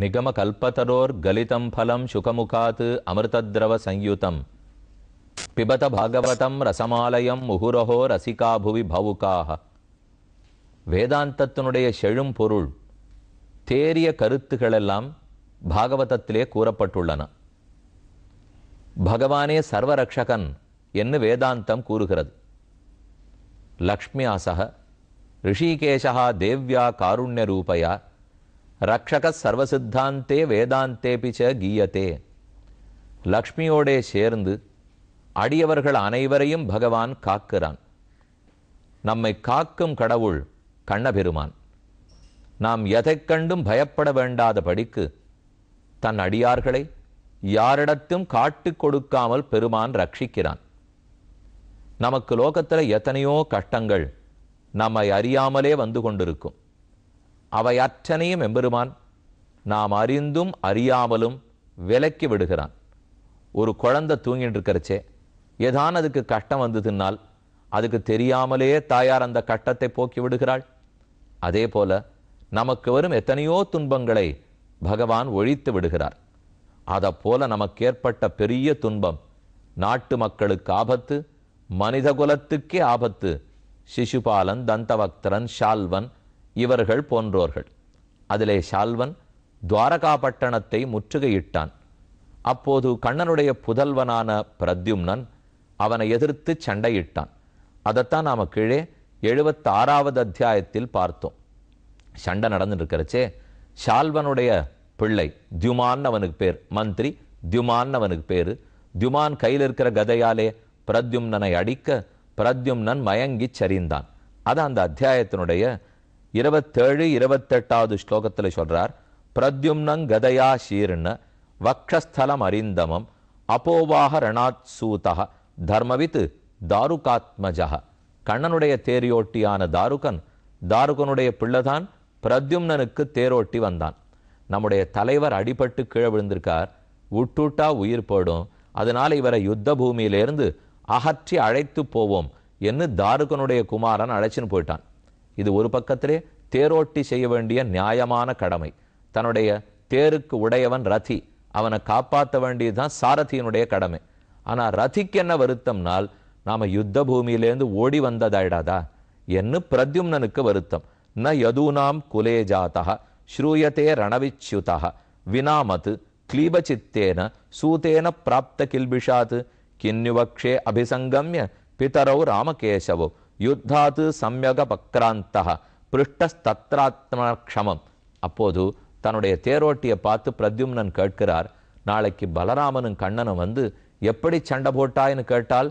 निगमकल्पतरोर्गलितं फलं शुकमुखात् अमृतद्रवसंयुतं पिबत भागवतं ரசமாலயம் முகுரஹோ ரசிகா புவி பவுக்காக வேதாந்தத்தினுடைய செழும் பொருள் தேரிய கருத்துகளெல்லாம் பாகவதத்திலே கூறப்பட்டுள்ளன பகவானே சர்வரக்ஷகன் என்று வேதாந்தம் கூறுகிறது லக்ஷ்மியாசக ரிஷிகேஷா தேவ்யா காருண்ய ரூபையா ரக்ஷக சர்வசித்தாந்தே வேதாந்தே பிச்ச கீயத்தே லக்ஷ்மியோடே சேர்ந்து அடியவர்கள் அனைவரையும் பகவான் காக்கிறான் நம்மை காக்கும் கடவுள் கண்ணபெருமான் நாம் எதை கண்டும் பயப்பட வேண்டாத படிக்கு தன் அடியார்களை யாரிடத்தும் காட்டிக் கொடுக்காமல் பெருமான் ரட்சிக்கிறான் நமக்கு லோகத்தில் எத்தனையோ கஷ்டங்கள் நம்மை அறியாமலே வந்து கொண்டிருக்கும் அவை அற்றனையும் எம்பெருமான் நாம் அறிந்தும் அறியாமலும் விலக்கி விடுகிறான் ஒரு குழந்தை தூங்கிட்டு இருக்கிறச்சே ஏதான் அதுக்கு கஷ்டம் வந்ததுன்னால் அதுக்கு தெரியாமலே தாயார் அந்த கட்டத்தை போக்கி விடுகிறாள் அதே போல நமக்கு வரும் எத்தனையோ துன்பங்களை பகவான் ஒழித்து விடுகிறார் அதை போல நமக்கு ஏற்பட்ட பெரிய துன்பம் நாட்டு மக்களுக்கு ஆபத்து மனித குலத்துக்கே ஆபத்து சிசுபாலன் தந்தவக்தரன் ஷால்வன் இவர்கள் போன்றோர்கள் அதிலே ஷால்வன் துவாரகா பட்டணத்தை முற்றுகையிட்டான் அப்போது கண்ணனுடைய புதல்வனான பிரத்யும்னன் அவனை எதிர்த்து சண்டையிட்டான் அதைத்தான் நாம் கீழே எழுபத்தி ஆறாவது அத்தியாயத்தில் பார்த்தோம் சண்டை நடந்துட்டு ஷால்வனுடைய பிள்ளை தியுமான் அவனுக்கு பேர் மந்திரி தியுமான் அவனுக்கு பேர் தியுமான் கையில் இருக்கிற கதையாலே பிரத்யும்னனை அடிக்க பிரத்யும்னன் மயங்கி சரிந்தான் அது அந்த அத்தியாயத்தினுடைய இருபத்தேழு இருபத்தெட்டாவது ஸ்லோகத்தில் சொல்றார் பிரத்யும்னங் கதையா ஷீர்ண வக்ஷஸ்தலம் அறிந்தமம் அப்போவாக ரணாத் சூதக தர்மவித் தாருகாத்மஜக கண்ணனுடைய தேரியோட்டியான தாருகன் தாருகனுடைய பிள்ளைதான் பிரத்யும்னனுக்கு தேரோட்டி வந்தான் நம்முடைய தலைவர் அடிபட்டு கீழே விழுந்திருக்கார் உட்டுட்டா உயிர் போடும் அதனால் இவரை யுத்த பூமியிலிருந்து அகற்றி அழைத்து போவோம் என்று தாருகனுடைய குமாரன் அழைச்சின்னு போயிட்டான் இது ஒரு பக்கத்திலே தேரோட்டி செய்ய வேண்டிய நியாயமான கடமை தன்னுடைய தேருக்கு உடையவன் ரதி அவனை காப்பாற்ற வேண்டியதுதான் சாரதியினுடைய கடமை ஆனால் ரதிக்கு என்ன வருத்தம்னால் நாம் யுத்த பூமியிலேருந்து ஓடி வந்ததாயிடாதா என்ன பிரத்யும்னனுக்கு வருத்தம் ந யதூனாம் குலே ஜாத்தா ஸ்ரூயத்தே ரணவிச்யுதா வினாமத்து கிளீபசித்தேன சூத்தேன பிராப்த கில்பிஷாத் கிண்ணுவக்ஷே அபிசங்கம்ய பிதரோ ராமகேசவோ யுத்தாது சம்யக பக்ராந்தக பிருஷ்டஸ்தத்ராத்மக்ஷமம் அப்போது தன்னுடைய தேரோட்டியை பார்த்து பிரத்யும்னன் கேட்கிறார் நாளைக்கு பலராமனும் கண்ணனும் வந்து எப்படி சண்டை போட்டாயின்னு கேட்டால்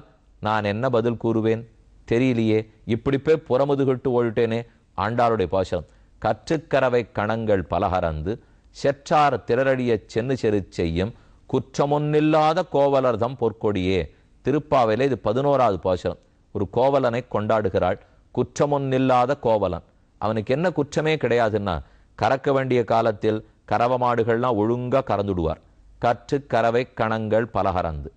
நான் என்ன பதில் கூறுவேன் தெரியலையே இப்படி போய் புறமுதுகிட்டு ஓடிட்டேனே ஆண்டாருடைய பாசனம் கற்றுக்கரவை கணங்கள் பலகரந்து செற்றார் திரளடிய சென்னு செரு செய்யும் குற்றமொன்னில்லாத கோவலர்தம் பொற்கொடியே திருப்பாவையில் இது பதினோராவது பாசனம் ஒரு கோவலனை கொண்டாடுகிறாள் குற்றமொன்னில்லாத கோவலன் அவனுக்கு என்ன குற்றமே கிடையாதுன்னா கறக்க வேண்டிய காலத்தில் கறவை மாடுகள்லாம் ஒழுங்காக கறந்துடுவார் கற்று கறவை கணங்கள் பலகறந்து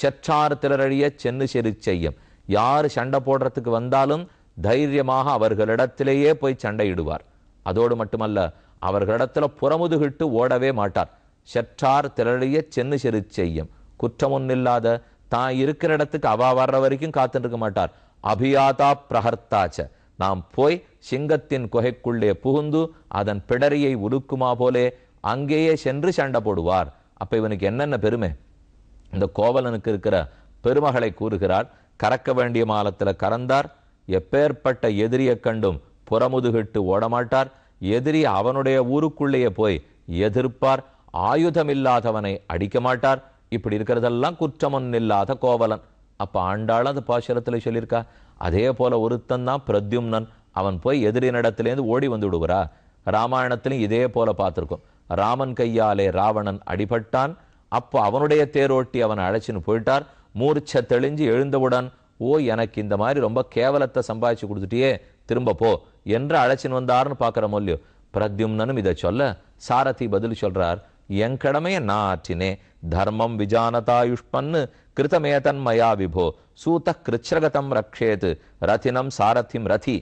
செற்றார் திரழிய சென்னு செரு செய்யும் யார் சண்டை போடுறதுக்கு வந்தாலும் தைரியமாக அவர்களிடத்திலேயே போய் சண்டையிடுவார் அதோடு மட்டுமல்ல அவர்களிடத்தில் புறமுதுகிட்டு ஓடவே மாட்டார் செற்றார் திரளிய சென்னு செரு செய்யும் குற்றமொன்னில்லாத தான் இருக்கிற இடத்துக்கு அவா வர்ற வரைக்கும் காத்துருக்க மாட்டார் அபியாதா பிரகர்த்தாச்ச நாம் போய் சிங்கத்தின் குகைக்குள்ளே புகுந்து அதன் பிடரியை உருக்குமா போலே அங்கேயே சென்று சண்டை போடுவார் அப்ப இவனுக்கு என்னென்ன பெருமை இந்த கோவலனுக்கு இருக்கிற பெருமகளை கூறுகிறார் கறக்க வேண்டிய மாலத்தில் கறந்தார் எப்பேற்பட்ட எதிரியை கண்டும் புறமுதுகிட்டு ஓடமாட்டார் எதிரி அவனுடைய ஊருக்குள்ளேயே போய் எதிர்ப்பார் ஆயுதமில்லாதவனை அடிக்க மாட்டார் இப்படி இருக்கிறதெல்லாம் குற்றமன் இல்லாத கோவலன் அப்போ ஆண்டாள் அந்த பாசுரத்தில் சொல்லியிருக்கா அதே போல ஒருத்தன் தான் பிரத்யும்னன் அவன் போய் எதிரினிடத்துலேருந்து ஓடி வந்து விடுவரா ராமாயணத்திலும் இதே போல பார்த்துருக்கோம் ராமன் கையாலே ராவணன் அடிபட்டான் அப்போ அவனுடைய தேரோட்டி அவனை அழைச்சின்னு போயிட்டார் மூர்ச்ச தெளிஞ்சு எழுந்தவுடன் ஓ எனக்கு இந்த மாதிரி ரொம்ப கேவலத்தை சம்பாதிச்சு கொடுத்துட்டியே திரும்ப போ என்று அழைச்சின்னு வந்தாருன்னு பார்க்குறமோ மொழியோ பிரத்யும்னனும் இதை சொல்ல சாரதி பதில் சொல்றார் என் கடமையை நான் ஆற்றினே தர்மம் விஜானதாயுஷ்மன்னு கிருதமேதன்மயா விபோ சூத கிருச்சரகதம் ரக்ஷேத்து ரத்தினம் சாரதிம் ரதி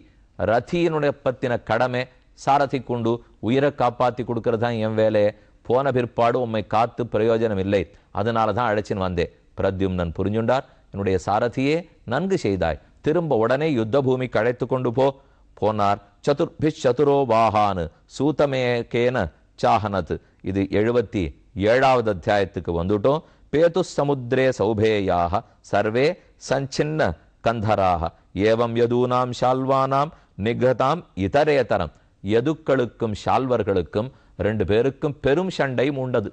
ரத்தியினுடைய பத்தின கடமை சாரதி கொண்டு உயிரை காப்பாற்றி கொடுக்கறது தான் என் வேலையே போன பிற்பாடு உண்மை காத்து பிரயோஜனம் இல்லை அதனால தான் அழைச்சின்னு வந்தேன் பிரத்யும்னன் புரிஞ்சுண்டார் என்னுடைய சாரதியே நன்கு செய்தாய் திரும்ப உடனே யுத்த பூமிக்கு அழைத்து கொண்டு போ போனார் சதுர்பிஷ் சதுரோ வாஹானு சூதமேகேன சாஹனத் இது எழுபத்தி ஏழாவது அத்தியாயத்துக்கு வந்துட்டோம் பேது சமுத்திரே சௌபேயாக சர்வே சஞ்சின்ன கந்தராக ஏவம் யதூனாம் ஷால்வானாம் நிகதாம் இதரேதரம் எதுக்களுக்கும் ஷால்வர்களுக்கும் ரெண்டு பேருக்கும் பெரும் சண்டை உண்டது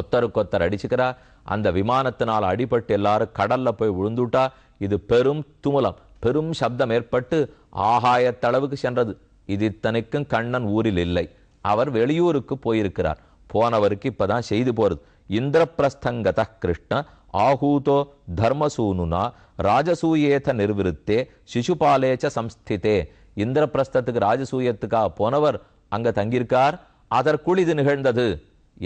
ஒத்தருக்கொத்தர் அடிச்சுக்கிறா அந்த விமானத்தினால் அடிபட்டு எல்லாரும் கடல்ல போய் விழுந்துட்டா இது பெரும் துமுலம் பெரும் சப்தம் ஏற்பட்டு ஆகாயத்தளவுக்கு சென்றது இது இத்தனைக்கும் கண்ணன் ஊரில் இல்லை அவர் வெளியூருக்கு போயிருக்கிறார் போனவருக்கு இப்பதான் செய்து போறது இந்திரபிரஸ்தங்கத கிருஷ்ண ஆஹூதோ தர்மசூனுனா ராஜசூயேத நிர்விருத்தே சிசுபாலேச்ச சம்ஸ்திதே இந்திரபிரஸ்தத்துக்கு ராஜசூயத்துக்காக போனவர் அங்க தங்கியிருக்கார் அதற்குள் இது நிகழ்ந்தது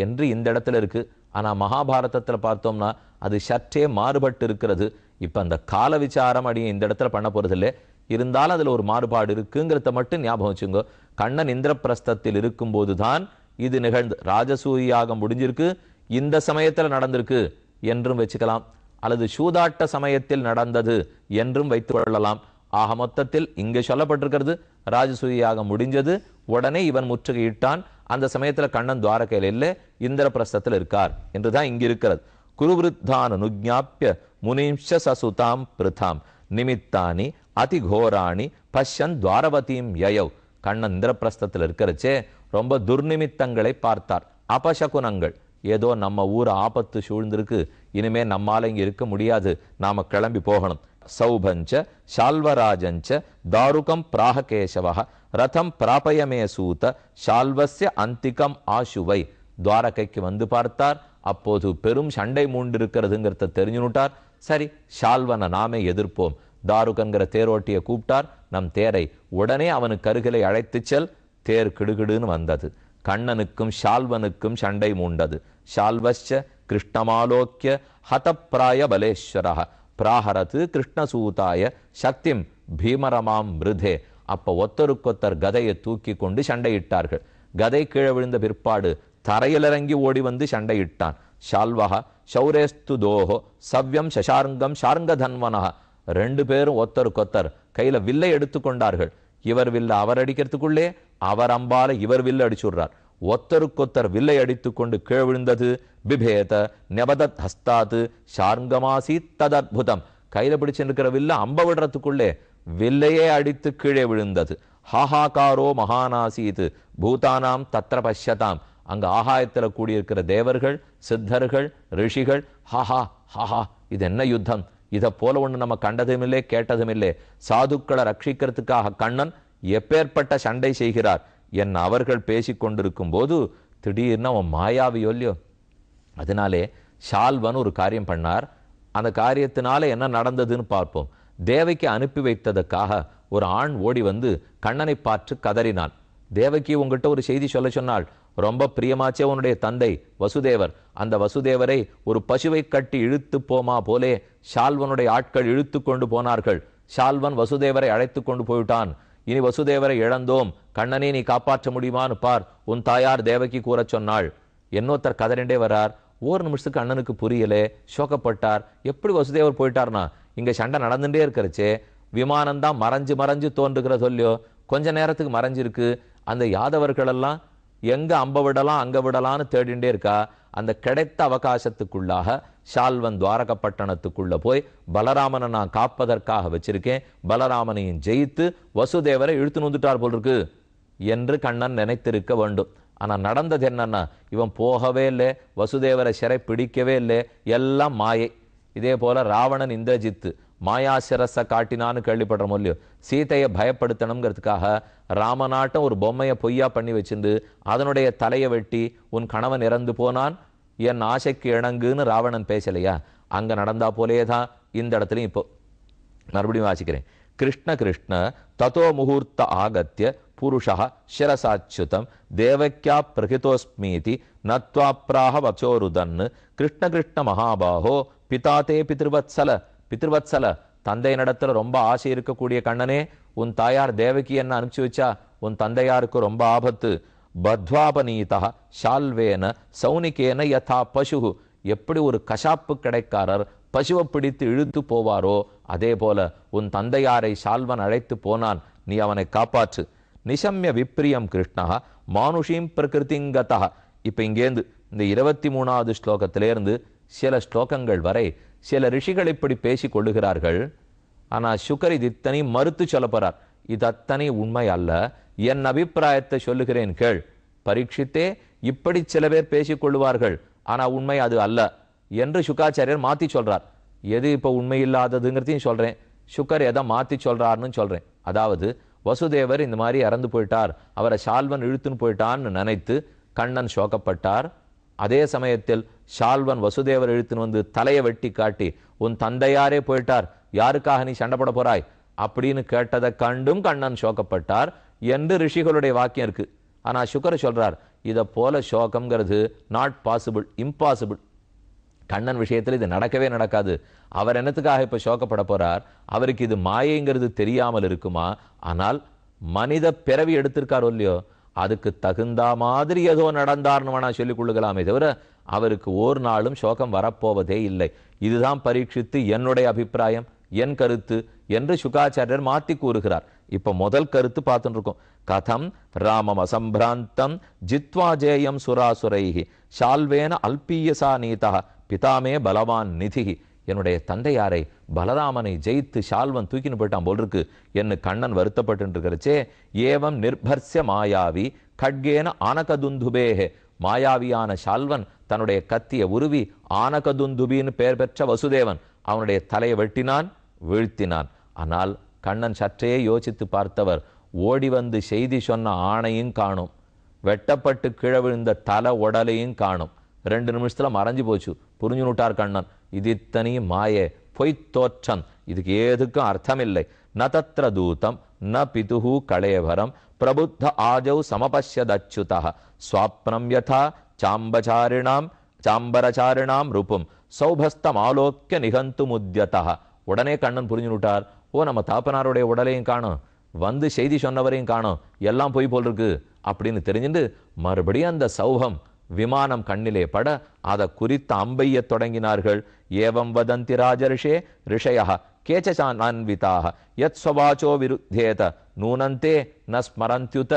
என்று இந்த இடத்துல இருக்கு ஆனா மகாபாரதத்தில் பார்த்தோம்னா அது சற்றே மாறுபட்டு இருக்கிறது இப்ப அந்த கால விசாரம் அடியும் இந்த இடத்துல பண்ண போறது இருந்தாலும் அதில் ஒரு மாறுபாடு இருக்குங்கிறத மட்டும் ஞாபகம் வச்சுங்க கண்ணன் இந்திரபிரஸ்தத்தில் இருக்கும்போது தான் இது நிகழ்ந்து ராஜசூரியாக முடிஞ்சிருக்கு இந்த சமயத்தில் நடந்திருக்கு என்றும் வச்சுக்கலாம் அல்லது சூதாட்ட சமயத்தில் நடந்தது என்றும் வைத்துக் கொள்ளலாம் ஆக மொத்தத்தில் இங்கே சொல்லப்பட்டிருக்கிறது ராஜசூரியாக முடிஞ்சது உடனே இவன் முற்றுகையிட்டான் அந்த சமயத்தில் கண்ணன் துவாரகையில் இல்லை இந்திரபிரஸ்தத்தில் இருக்கார் என்றுதான் இங்கு இருக்கிறது குருவிருத்தான் அனுஜாப்பிய முனிம்ச சசுதாம் பிருதாம் நிமித்தானி அதிகோராணி பஷ்யன் துவாரவதியும் யயவ் கண்ணன் இந்திரபிரஸ்தத்தில் இருக்கிறச்சே ரொம்ப துர்நிமித்தங்களை பார்த்தார் அபசகுனங்கள் ஏதோ நம்ம ஊர் ஆபத்து சூழ்ந்திருக்கு இனிமே நம்மால் இங்கே இருக்க முடியாது நாம் கிளம்பி போகணும் சௌபஞ்ச ஷால்வராஜஞ்ச தாருகம் பிராககேசவா ரதம் பிராபயமே சூத ஷால்வஸ்ய அந்திகம் ஆசுவை துவாரகைக்கு வந்து பார்த்தார் அப்போது பெரும் சண்டை மூண்டு இருக்கிறதுங்கிறத தெரிஞ்சுனுட்டார் சரி ஷால்வனை நாமே எதிர்ப்போம் தாருக் என்கிற தேரோட்டியை கூப்பிட்டார் நம் தேரை உடனே அவனுக்கு கருகிலை அழைத்துச் செல் தேர் கிடுகிடுன்னு வந்தது கண்ணனுக்கும் ஷால்வனுக்கும் சண்டை மூண்டது ஷால்வச்ச கிருஷ்ணமாலோக்கிய ஹதப்பிராய பலேஸ்வரக பிராஹரத்து கிருஷ்ணசூதாய சக்திம் பீமரமாம் மிருதே அப்ப ஒத்தருக்கொத்தர் கதையை தூக்கி கொண்டு சண்டையிட்டார்கள் கதை கீழே விழுந்த பிற்பாடு தரையிலிறங்கி ஓடி வந்து சண்டையிட்டான் ஷால்வக சௌரேஸ்து தோஹோ சவ்யம் சசார்ங்கம் ஷார்ங்கதன்வனக ரெண்டு பேரும் ஒத்தர் கொத்தர் கையில வில்லை கொண்டார்கள் இவர் வில்ல அவர் அடிக்கிறதுக்குள்ளே அவர் அம்பால இவர் வில்ல அடிச்சுடுறார் ஒத்தருக்கொத்தர் வில்லை கொண்டு கீழ் விழுந்தது பிபேத நெபதத் ஹஸ்தாது ஷார்கமாசி ததற்புதம் கையில பிடிச்சிருக்கிற வில்ல அம்ப விடுறதுக்குள்ளே வில்லையே அடித்து கீழே விழுந்தது ஹாஹாகாரோ மகானாசீது பூதானாம் தத்ர பஷ்யதாம் அங்க ஆகாயத்துல கூடியிருக்கிற தேவர்கள் சித்தர்கள் ரிஷிகள் ஹாஹா ஹாஹா இது என்ன யுத்தம் இதை போல ஒன்று நம்ம கண்டதும் இல்லை கேட்டதும் இல்லை சாதுக்களை ரட்சிக்கிறதுக்காக கண்ணன் எப்பேற்பட்ட சண்டை செய்கிறார் என் அவர்கள் பேசி கொண்டிருக்கும் போது திடீர்னு அவன் மாயாவியோ இல்லையோ அதனாலே ஷால்வன் ஒரு காரியம் பண்ணார் அந்த காரியத்தினால என்ன நடந்ததுன்னு பார்ப்போம் தேவைக்கு அனுப்பி வைத்ததற்காக ஒரு ஆண் ஓடி வந்து கண்ணனை பார்த்து கதறினான் தேவகி உங்ககிட்ட ஒரு செய்தி சொல்ல சொன்னாள் ரொம்ப பிரியமாச்சே உன்னுடைய தந்தை வசுதேவர் அந்த வசுதேவரை ஒரு பசுவை கட்டி இழுத்து போமா போலே ஷால்வனுடைய ஆட்கள் இழுத்து கொண்டு போனார்கள் ஷால்வன் வசுதேவரை அழைத்து கொண்டு போயிட்டான் இனி வசுதேவரை இழந்தோம் கண்ணனை நீ காப்பாற்ற முடியுமான்னு பார் உன் தாயார் தேவகி கூற சொன்னாள் என்னோத்தர் கதறிண்டே வரார் ஒரு நிமிஷத்துக்கு அண்ணனுக்கு புரியலே சோகப்பட்டார் எப்படி வசுதேவர் போயிட்டார்னா இங்கே சண்டை நடந்துட்டே இருக்கிறச்சே தான் மறைஞ்சு மறைஞ்சு தோன்றுகிற சொல்லியோ கொஞ்ச நேரத்துக்கு மறைஞ்சிருக்கு அந்த யாதவர்களெல்லாம் எங்க அம்ப விடலாம் அங்க விடலான்னு தேடிண்டே இருக்கா அந்த கிடைத்த அவகாசத்துக்குள்ளாக ஷால்வன் துவாரகப்பட்டணத்துக்குள்ள போய் பலராமனை நான் காப்பதற்காக வச்சிருக்கேன் பலராமனையும் ஜெயித்து வசுதேவரை இழுத்து வந்துட்டார் போல் இருக்கு என்று கண்ணன் நினைத்திருக்க வேண்டும் ஆனால் நடந்தது என்னன்னா இவன் போகவே இல்லை வசுதேவரை சிறை பிடிக்கவே இல்லை எல்லாம் மாயை இதே போல ராவணன் இந்திரஜித்து மாயாசிரச காட்டினான்னு கேள்விப்படுறோம் இல்லையோ சீதையை பயப்படுத்தணுங்கிறதுக்காக ராமநாட்டம் ஒரு பொம்மையை பொய்யா பண்ணி வச்சிருந்து அதனுடைய தலையை வெட்டி உன் கணவன் இறந்து போனான் என் ஆசைக்கு இணங்குன்னு ராவணன் பேசலையா அங்கே நடந்தா போலே தான் இந்த இடத்துலையும் இப்போ மறுபடியும் வாசிக்கிறேன் கிருஷ்ண கிருஷ்ண ததோ முகூர்த்த ஆகத்திய புருஷா சிரசாச்சுதம் தேவக்கியா பிரகிதோஸ்மீதி நத்வாப்ராக வச்சோருதன் கிருஷ்ண கிருஷ்ண மகாபாகோ பிதாதே பிதிருவத்சல பித்ருவத்சல நடத்தல ரொம்ப ஆசை இருக்கக்கூடிய கண்ணனே உன் தாயார் தேவகி என்ன அனுப்பிச்சு வச்சா உன் தந்தையாருக்கு ரொம்ப ஆபத்து பத்வாபநீதா ஷால்வேன சௌனிகேன யதா பசு எப்படி ஒரு கஷாப்பு கடைக்காரர் பசுவை பிடித்து இழுத்து போவாரோ அதே போல உன் தந்தையாரை ஷால்வன் அழைத்து போனான் நீ அவனை காப்பாற்று நிசம்ய விப்ரியம் கிருஷ்ணா மானுஷீம் பிரகிருதிங்கதா இப்போ இங்கேருந்து இந்த இருபத்தி மூணாவது ஸ்லோகத்திலேருந்து சில ஸ்லோகங்கள் வரை சில ரிஷிகள் இப்படி பேசிக் கொள்ளுகிறார்கள் ஆனால் சுக்கர் இது இத்தனை மறுத்து சொல்லப்படுறார் இது அத்தனை உண்மை அல்ல என் அபிப்பிராயத்தை சொல்லுகிறேன் கேள் பரீட்சித்தே இப்படி சில பேர் பேசிக் கொள்வார்கள் ஆனால் உண்மை அது அல்ல என்று சுக்காச்சாரியர் மாற்றி சொல்கிறார் எது இப்போ உண்மை இல்லாததுங்கிறதையும் சொல்கிறேன் சுக்கர் எதை மாற்றி சொல்றாருன்னு சொல்கிறேன் அதாவது வசுதேவர் இந்த மாதிரி இறந்து போயிட்டார் அவரை சால்வன் இழுத்துன்னு போயிட்டான்னு நினைத்து கண்ணன் சோகப்பட்டார் அதே சமயத்தில் ஷால்வன் வசுதேவர் இழுத்துன்னு வந்து தலையை வெட்டி காட்டி உன் தந்தையாரே போயிட்டார் யாருக்காக நீ சண்டைப்பட போறாய் அப்படின்னு கேட்டதை கண்டும் கண்ணன் சோகப்பட்டார் என்று ரிஷிகளுடைய வாக்கியம் இருக்கு ஆனா சுக்கர சொல்றார் இதை போல சோகம்ங்கிறது நாட் பாசிபிள் இம்பாசிபிள் கண்ணன் விஷயத்தில் இது நடக்கவே நடக்காது அவர் என்னத்துக்காக இப்போ சோகப்பட போறார் அவருக்கு இது மாயைங்கிறது தெரியாமல் இருக்குமா ஆனால் மனித பிறவி எடுத்திருக்காரோ இல்லையோ அதுக்கு தகுந்த மாதிரி ஏதோ நடந்தார்னு வேணால் சொல்லிக் கொள்ளுகலாமே தவிர அவருக்கு ஓர் நாளும் சோகம் வரப்போவதே இல்லை இதுதான் பரீட்சித்து என்னுடைய அபிப்பிராயம் என் கருத்து என்று சுகாச்சாரியர் மாத்தி கூறுகிறார் இப்போ முதல் கருத்து பார்த்துட்டு கதம் ராமம் அசம்பிராந்தம் ஜித்வா ஜேயம் சுராசுரைகி சால்வேன அல்பீயசா நீதா பிதாமே பலவான் நிதிகி என்னுடைய தந்தையாரை பலராமனை ஜெயித்து ஷால்வன் தூக்கின்னு போயிட்டான் போல் இருக்கு என்று கண்ணன் வருத்தப்பட்டு இருக்கிறச்சே ஏவம் நிர்பர்ச மாயாவி கட்கேன ஆனகதுந்துபேஹே மாயாவியான ஷால்வன் தன்னுடைய கத்திய உருவி ஆனகதுந்துபின்னு பெயர் பெற்ற வசுதேவன் அவனுடைய தலையை வெட்டினான் வீழ்த்தினான் ஆனால் கண்ணன் சற்றே யோசித்து பார்த்தவர் ஓடி வந்து செய்தி சொன்ன ஆணையும் காணும் வெட்டப்பட்டு கிழவிழுந்த விழுந்த தலை உடலையும் காணும் ரெண்டு நிமிஷத்தில் மறைஞ்சு போச்சு புரிஞ்சு நூட்டார் கண்ணன் இதித்தனி இத்தனையும் மாயே பொய்த்தோற்றம் இதுக்கு ஏதுக்கும் அர்த்தமில்லை ந தத்திர தூதம் ந பிதுஹு களேவரம் பிரபுத்த ஆஜௌ சமபஷ்யதச்சுதா ஸ்வாப்னம் யதா சாம்பசாரிணாம் சாம்பரச்சாரிணாம் ரூபம் சௌபஸ்தம் ஆலோக்கிய நிகந்து முத்தியதா உடனே கண்ணன் புரிஞ்சுட்டார் ஓ நம்ம தாப்பனாருடைய உடலையும் காணும் வந்து செய்தி சொன்னவரையும் காணும் எல்லாம் பொய் போல் இருக்கு அப்படின்னு தெரிஞ்சுட்டு மறுபடியும் அந்த சௌபம் விமானம் கண்ணிலே பட அதை குறித்த அம்பைய தொடங்கினார்கள் ஏவம் வதந்தி ராஜரிஷே ரிஷய கேச்சசான்விதாக எத் சுவாச்சோ விருத்தேத நூனந்தே ந ஸ்மரந்தியுத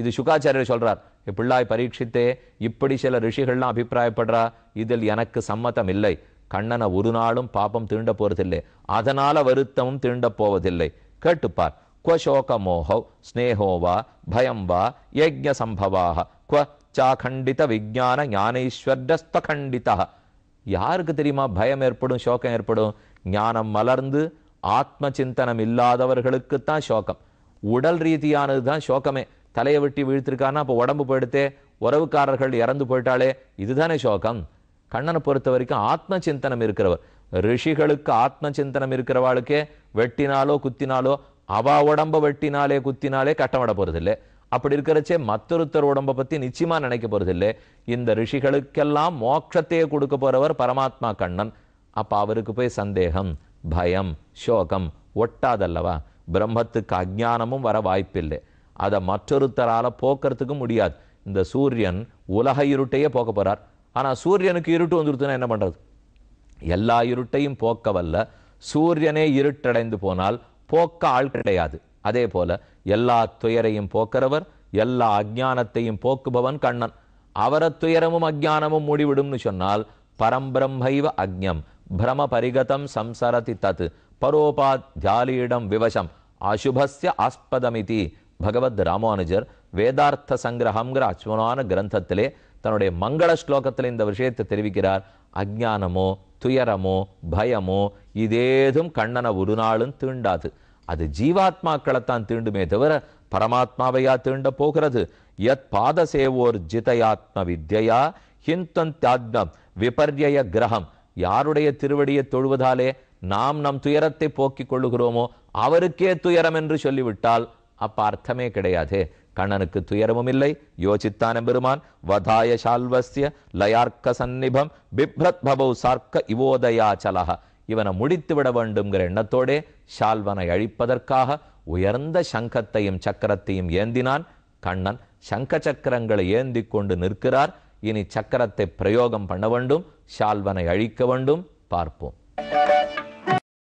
இது சுகாச்சாரியர் சொல்றார் பிள்ளாய் பரீட்சித்தே இப்படி சில ரிஷிகள்லாம் அபிப்பிராயப்படுறா இதில் எனக்கு சம்மதம் இல்லை கண்ணனை ஒரு நாளும் பாப்பம் தீண்ட போறதில்லை அதனால வருத்தமும் தீண்ட போவதில்லை கேட்டுப்பார் குவ சோக மோகவ் ஸ்னேகோவா பயம் வா யஜ சம்பவாக குவ அச்சாகண்டித விஜான ஞானேஸ்வர்டஸ்தகண்டிதா யாருக்கு தெரியுமா பயம் ஏற்படும் சோகம் ஏற்படும் ஞானம் மலர்ந்து ஆத்ம சிந்தனம் இல்லாதவர்களுக்குத்தான் சோகம் உடல் ரீதியானது தான் சோகமே தலையை வெட்டி வீழ்த்திருக்கான்னா அப்போ உடம்பு போயிடுத்தே உறவுக்காரர்கள் இறந்து போயிட்டாலே இதுதானே சோகம் கண்ணனை பொறுத்த வரைக்கும் ஆத்ம சிந்தனம் இருக்கிறவர் ரிஷிகளுக்கு ஆத்ம சிந்தனம் இருக்கிறவாளுக்கே வெட்டினாலோ குத்தினாலோ அவ உடம்ப வெட்டினாலே குத்தினாலே கட்டமிட இல்லை அப்படி இருக்கிறச்சே மத்தொருத்தர் உடம்ப பத்தி நிச்சயமா நினைக்க போறதில்லை இந்த ரிஷிகளுக்கெல்லாம் மோட்சத்தையே கொடுக்க போறவர் பரமாத்மா கண்ணன் அப்ப அவருக்கு போய் சந்தேகம் பயம் சோகம் ஒட்டாதல்லவா பிரம்மத்துக்கு அஜானமும் வர வாய்ப்பில்லை அதை மற்றொருத்தரால போக்குறதுக்கு முடியாது இந்த சூரியன் உலக இருட்டையே போக்க போறார் ஆனா சூரியனுக்கு இருட்டு வந்துருத்துன்னா என்ன பண்றது எல்லா இருட்டையும் போக்க வல்ல சூரியனே இருட்டடைந்து போனால் போக்க ஆள் கிடையாது அதே போல எல்லா துயரையும் போக்குறவர் எல்லா அஜானத்தையும் போக்குபவன் கண்ணன் அவர துயரமும் அஜானமும் முடிவிடும்னு சொன்னால் பரம்பிரம்மைவ அக்ஞம் பிரம பரிகதம் சம்சரதி தத் ஜாலியிடம் விவசம் அசுபஸ்ய ஆஸ்பதமிதி பகவத் ராமானுஜர் வேதார்த்த சங்கிரகங்கிற அச்சுவனான கிரந்தத்திலே தன்னுடைய மங்கள ஸ்லோகத்தில் இந்த விஷயத்தை தெரிவிக்கிறார் அஜானமோ துயரமோ பயமோ இதேதும் கண்ணனை ஒரு நாளும் தீண்டாது அது ஜீவாத்மாக்களைத்தான் தீண்டுமே தவிர பரமாத்மாவையா தீண்ட போகிறது யத் பாத சேவோர் ஜிதயாத்ம வித்யா ஹிந்தந்தாத்மம் விபர்யய கிரகம் யாருடைய திருவடியை தொழுவதாலே நாம் நம் துயரத்தை போக்கிக் கொள்ளுகிறோமோ அவருக்கே துயரம் என்று சொல்லிவிட்டால் அப்ப அர்த்தமே கிடையாது கண்ணனுக்கு துயரமும் இல்லை யோசித்தான பெருமான் வதாய சால்வசிய லயார்க்க சந்நிபம் பிப்ரத் பபௌ சார்க்க இவோதயாச்சலக இவனை முடித்து விட வேண்டும்ங்கிற எண்ணத்தோடே ஷால்வனை அழிப்பதற்காக உயர்ந்த சங்கத்தையும் சக்கரத்தையும் ஏந்தினான் கண்ணன் சங்க சக்கரங்களை ஏந்தி கொண்டு நிற்கிறார் இனி சக்கரத்தை பிரயோகம் பண்ண வேண்டும் ஷால்வனை அழிக்க வேண்டும் பார்ப்போம்